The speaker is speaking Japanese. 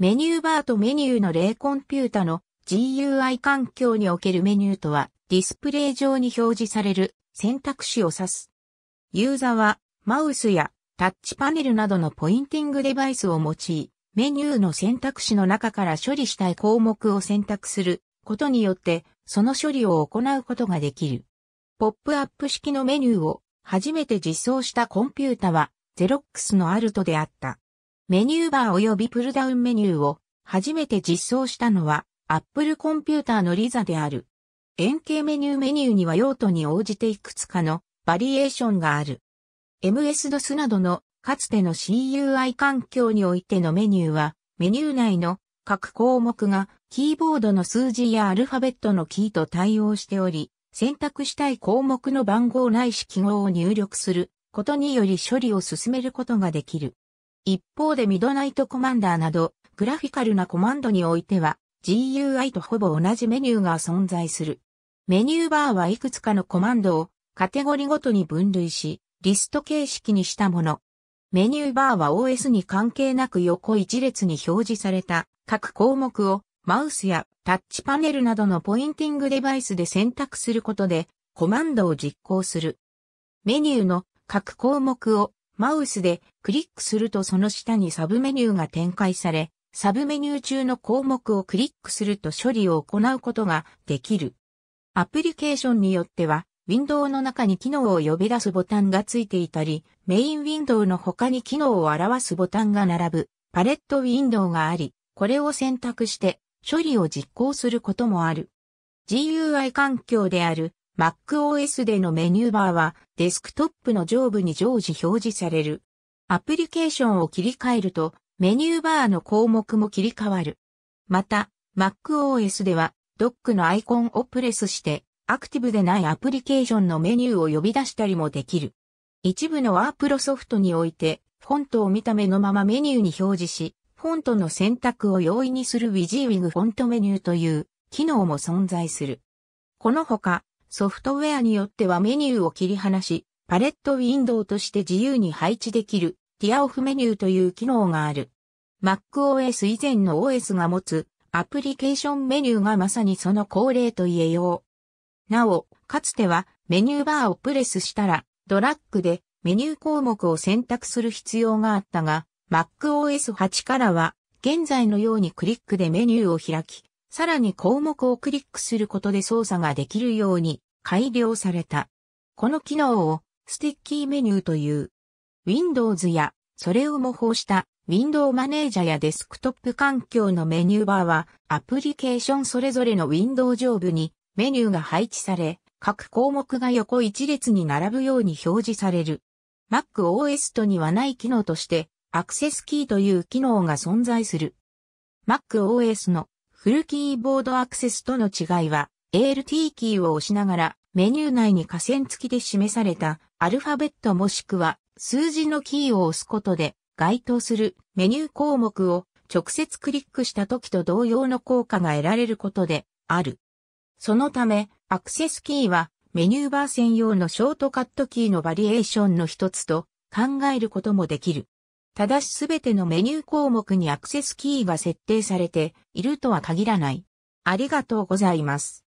メニューバーとメニューの例コンピュータの GUI 環境におけるメニューとはディスプレイ上に表示される選択肢を指す。ユーザーはマウスやタッチパネルなどのポインティングデバイスを用い、メニューの選択肢の中から処理したい項目を選択することによってその処理を行うことができる。ポップアップ式のメニューを初めて実装したコンピュータはゼロックスのアルトであった。メニューバー及びプルダウンメニューを初めて実装したのは Apple コンピューターのリザである。円形メニューメニューには用途に応じていくつかのバリエーションがある。MS-DOS などのかつての CUI 環境においてのメニューはメニュー内の各項目がキーボードの数字やアルファベットのキーと対応しており、選択したい項目の番号ないし記号を入力することにより処理を進めることができる。一方でミドナイトコマンダーなど、グラフィカルなコマンドにおいては、GUI とほぼ同じメニューが存在する。メニューバーはいくつかのコマンドをカテゴリごとに分類し、リスト形式にしたもの。メニューバーは OS に関係なく横一列に表示された各項目をマウスやタッチパネルなどのポインティングデバイスで選択することでコマンドを実行する。メニューの各項目をマウスでクリックするとその下にサブメニューが展開され、サブメニュー中の項目をクリックすると処理を行うことができる。アプリケーションによっては、ウィンドウの中に機能を呼び出すボタンがついていたり、メインウィンドウの他に機能を表すボタンが並ぶパレットウィンドウがあり、これを選択して処理を実行することもある。GUI 環境である MacOS でのメニューバーはデスクトップの上部に常時表示される。アプリケーションを切り替えるとメニューバーの項目も切り替わる。また、MacOS ではドックのアイコンをプレスしてアクティブでないアプリケーションのメニューを呼び出したりもできる。一部のワープロソフトにおいてフォントを見た目のままメニューに表示し、フォントの選択を容易にする WYSIWYG フォントメニューという機能も存在する。このほか、ソフトウェアによってはメニューを切り離し、パレットウィンドウとして自由に配置できるティアオフメニューという機能がある。MacOS 以前の OS が持つアプリケーションメニューがまさにその恒例と言えよう。なお、かつてはメニューバーをプレスしたらドラッグでメニュー項目を選択する必要があったが、MacOS 8からは現在のようにクリックでメニューを開き、さらに項目をクリックすることで操作ができるように改良された。この機能をスティッキーメニューという Windows やそれを模倣した Windows マネージャーやデスクトップ環境のメニューバーはアプリケーションそれぞれの Windows 上部にメニューが配置され各項目が横一列に並ぶように表示される。MacOS とにはない機能としてアクセスキーという機能が存在する。MacOS のフルキーボードアクセスとの違いは、ALT キーを押しながら、メニュー内に下線付きで示されたアルファベットもしくは数字のキーを押すことで、該当するメニュー項目を直接クリックした時と同様の効果が得られることである。そのため、アクセスキーはメニューバー専用のショートカットキーのバリエーションの一つと考えることもできる。ただしすべてのメニュー項目にアクセスキーが設定されているとは限らない。ありがとうございます。